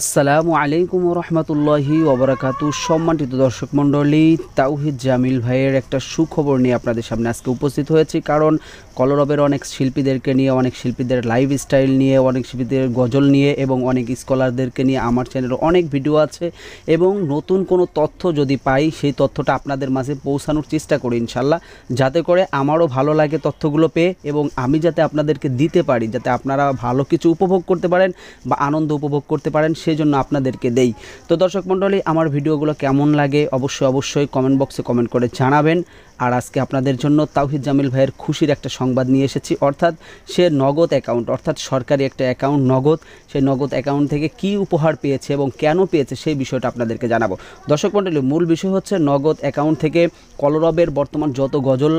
আসসালামু আলাইকুম রহমতুল্লাহি ওবরাকাতু সম্মানিত দর্শক মণ্ডলী তাওহিদ জামিল ভাইয়ের একটা সুখবর নিয়ে আপনাদের সামনে আজকে উপস্থিত হয়েছি কারণ কলরবের অনেক শিল্পীদেরকে নিয়ে অনেক শিল্পীদের লাইফস্টাইল নিয়ে অনেক শিল্পীদের গজল নিয়ে এবং অনেক স্কলারদেরকে নিয়ে আমার চ্যানেলে অনেক ভিডিও আছে এবং নতুন কোনো তথ্য যদি পাই সেই তথ্যটা আপনাদের মাঝে পৌঁছানোর চেষ্টা করি ইনশাল্লাহ যাতে করে আমারও ভালো লাগে তথ্যগুলো পেয়ে এবং আমি যাতে আপনাদেরকে দিতে পারি যাতে আপনারা ভালো কিছু উপভোগ করতে পারেন বা আনন্দ উপভোগ করতে পারেন সে সেই জন্য আপনাদেরকে দেই তো দর্শক মণ্ডলী আমার ভিডিওগুলো কেমন লাগে অবশ্যই অবশ্যই কমেন্ট বক্সে কমেন্ট করে জানাবেন আর আজকে আপনাদের জন্য তাওহিদ জামিল ভাইয়ের খুশির একটা সংবাদ নিয়ে এসেছি অর্থাৎ সে নগদ অ্যাকাউন্ট অর্থাৎ সরকারি একটা অ্যাকাউন্ট নগদ সেই নগদ অ্যাকাউন্ট থেকে কি উপহার পেয়েছে এবং কেন পেয়েছে সেই বিষয়টা আপনাদেরকে জানাবো দর্শক মণ্ডলী মূল বিষয় হচ্ছে নগদ অ্যাকাউন্ট থেকে কলরবের বর্তমান যত গজল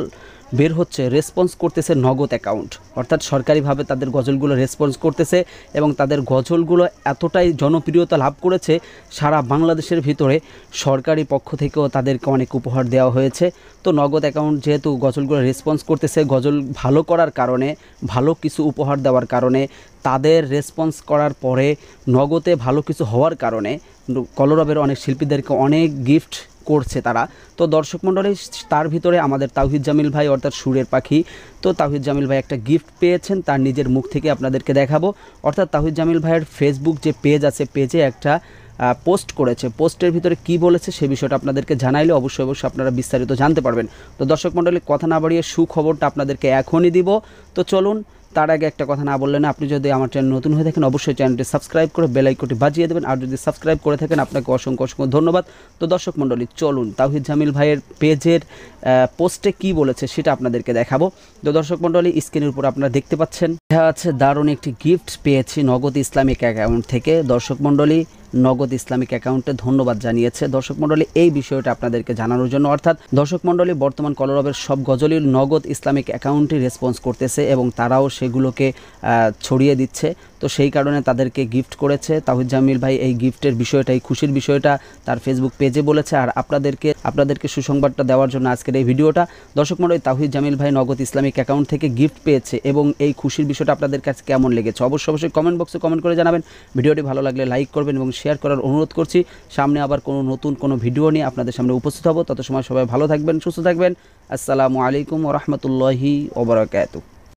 বের হচ্ছে রেসপন্স করতেছে নগদ অ্যাকাউন্ট অর্থাৎ সরকারিভাবে তাদের গজলগুলো রেসপন্স করতেছে এবং তাদের গজলগুলো এতটাই জনপ্রিয়তা লাভ করেছে সারা বাংলাদেশের ভিতরে সরকারি পক্ষ থেকেও তাদেরকে অনেক উপহার দেওয়া হয়েছে তো নগদ নগদ অ্যাকাউন্ট যেহেতু গজলগুলো রেসপন্স করতেছে গজল ভালো করার কারণে ভালো কিছু উপহার দেওয়ার কারণে তাদের রেসপন্স করার পরে নগদে ভালো কিছু হওয়ার কারণে কলরবের অনেক শিল্পীদেরকে অনেক গিফট করছে তারা তো দর্শক মণ্ডলী তার ভিতরে আমাদের তাহিদ জামিল ভাই অর্থাৎ সুরের পাখি তো তাহিদ জামিল ভাই একটা গিফট পেয়েছেন তার নিজের মুখ থেকে আপনাদেরকে দেখাবো অর্থাৎ তাহিদ জামিল ভাইয়ের ফেসবুক যে পেজ আছে পেজে একটা পোস্ট করেছে পোস্টের ভিতরে কি বলেছে সে বিষয়টা আপনাদেরকে জানাইলে অবশ্যই অবশ্যই আপনারা বিস্তারিত জানতে পারবেন তো দর্শক মণ্ডলী কথা না বাড়িয়ে সুখবরটা আপনাদেরকে এখনই দিব তো চলুন তার আগে একটা কথা না বললেন আপনি যদি আমার চ্যানেল নতুন হয়ে থাকেন অবশ্যই চ্যানেলটি সাবস্ক্রাইব করে বেলাইকটি বাজিয়ে দেবেন আর যদি সাবস্ক্রাইব করে থাকেন আপনাকে অসংখ্য অসংখ্য ধন্যবাদ তো দর্শক মণ্ডলী চলুন তাহিদ জামিল ভাইয়ের পেজের পোস্টে কি বলেছে সেটা আপনাদেরকে দেখাবো তো দর্শক মণ্ডলী স্ক্রিনের উপর আপনারা দেখতে পাচ্ছেন দেখা আছে দারুণ একটি গিফট পেয়েছি নগদ ইসলামিক অ্যাকাউন্ট থেকে দর্শক মণ্ডলী নগদ ইসলামিক অ্যাকাউন্টে ধন্যবাদ জানিয়েছে দর্শক মণ্ডলী এই বিষয়টা আপনাদেরকে জানানোর জন্য অর্থাৎ দর্শক মণ্ডলী বর্তমান কলরবের সব গজলের নগদ ইসলামিক অ্যাকাউন্টই রেসপন্স করতেছে এবং তারাও সেগুলোকে ছড়িয়ে দিচ্ছে তো সেই কারণে তাদেরকে গিফট করেছে তাহিদ জামিল ভাই এই গিফটের বিষয়টা এই খুশির বিষয়টা তার ফেসবুক পেজে বলেছে আর আপনাদেরকে আপনাদেরকে সুসংবাদটা দেওয়ার জন্য আজকের এই ভিডিওটা দর্শক মণ্ডলী তাহিদ জামিল ভাই নগদ ইসলামিক অ্যাকাউন্ট থেকে গিফট পেয়েছে এবং এই খুশির বিষয়টা আপনাদের কাছে কেমন লেগেছে অবশ্যই অবশ্যই কমেন্ট বক্সে কমেন্ট করে জানাবেন ভিডিওটি ভালো লাগলে লাইক করবেন এবং শেয়ার করার অনুরোধ করছি সামনে আবার কোনো নতুন কোনো ভিডিও নিয়ে আপনাদের সামনে উপস্থিত হব তত সময় সবাই ভালো থাকবেন সুস্থ থাকবেন আসসালামু আলাইকুম রহমতুল্লাহি ওবরাকাতু